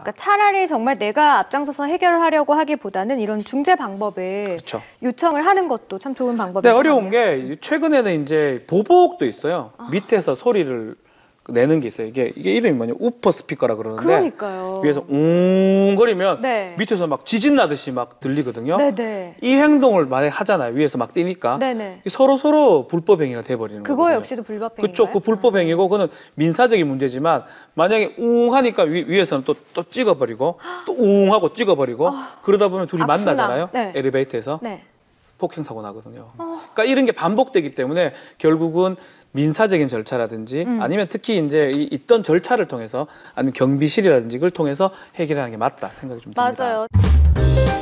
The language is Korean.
아. 그러니까 차라리 정말 내가 앞장서서 해결하려고 하기보다는 이런 중재 방법을 그렇죠. 요청을 하는 것도 참 좋은 방법이에요. 네, 어려운 게 최근에는 이제 보복도 있어요. 아. 밑에서 소리를 내는 게 있어요. 이게 이게 이름이 뭐냐? 우퍼 스피커라 그러는데 그러니까요. 위에서 웅거리면 네. 밑에서 막 지진 나듯이 막 들리거든요. 네네. 네. 이 행동을 만약 하잖아요. 위에서 막 뛰니까 네, 네. 서로 서로 불법 행위가 돼 버리는 거예요. 그거 거거든요. 역시도 불법 행위. 그쵸. 그 불법 행위고 그거는 민사적인 문제지만 만약에 웅 하니까 위, 위 에서는 또 또 찍어 버리고 아. 또웅 하고 찍어 버리고 아, 그러다 보면 둘이 악순환. 만나잖아요. 네. 엘리베이터에서. 네. 폭행 사고 나거든요. 어. 그러니까 이런 게 반복되기 때문에 결국은 민사적인 절차라든지 음. 아니면 특히 이제 이, 있던 절차를 통해서 아니면 경비실이라든지 그걸 통해서 해결하는 게 맞다 생각이 좀 듭니다. 맞아요.